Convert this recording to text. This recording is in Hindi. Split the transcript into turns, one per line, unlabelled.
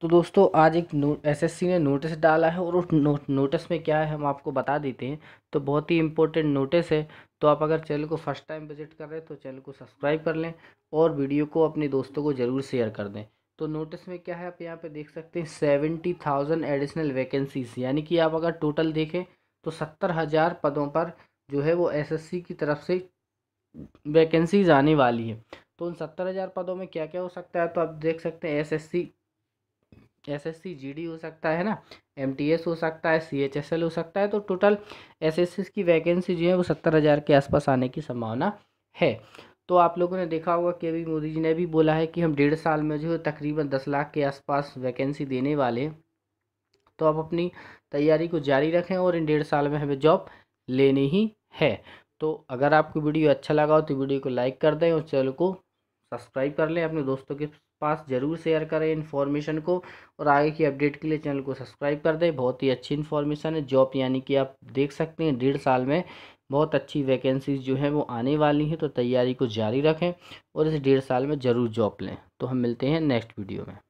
तो दोस्तों आज एक एस एसएससी ने नोटिस डाला है और उस नो, नोटिस में क्या है हम आपको बता देते हैं तो बहुत ही इंपॉर्टेंट नोटिस है तो आप अगर चैनल को फर्स्ट टाइम विजिट कर रहे हैं तो चैनल को सब्सक्राइब कर लें और वीडियो को अपने दोस्तों को ज़रूर शेयर कर दें तो नोटिस में क्या है आप यहाँ पे देख सकते हैं सेवेंटी थाउजेंड एडिशनल वैकेंसीज यानी कि आप अगर टोटल देखें तो सत्तर हज़ार पदों पर जो है वो एसएससी की तरफ से वैकेंसीज आने वाली है तो उन सत्तर हज़ार पदों में क्या क्या हो सकता है तो आप देख सकते हैं एसएससी एसएससी जीडी हो सकता है ना एमटीएस हो सकता है सीएचएसएल हो सकता है तो टोटल एसएससी की वैकेंसी जो है वो सत्तर हज़ार के आसपास आने की संभावना है तो आप लोगों ने देखा होगा के वी मोदी जी ने भी बोला है कि हम डेढ़ साल में जो है तकरीबन दस लाख के आसपास वैकेंसी देने वाले हैं तो आप अपनी तैयारी को जारी रखें और इन डेढ़ साल में हमें जॉब लेनी ही है तो अगर आपको वीडियो अच्छा लगा हो तो वीडियो को लाइक कर दें और चैनल को सब्सक्राइब कर लें अपने दोस्तों के पास ज़रूर शेयर करें इन्फॉर्मेशन को और आगे की अपडेट के लिए चैनल को सब्सक्राइब कर दें बहुत ही अच्छी इन्फॉर्मेशन है जॉब यानी कि आप देख सकते हैं डेढ़ साल में बहुत अच्छी वैकेंसीज जो हैं वो आने वाली हैं तो तैयारी को जारी रखें और इस डेढ़ साल में ज़रूर जॉब लें तो हम मिलते हैं नेक्स्ट वीडियो में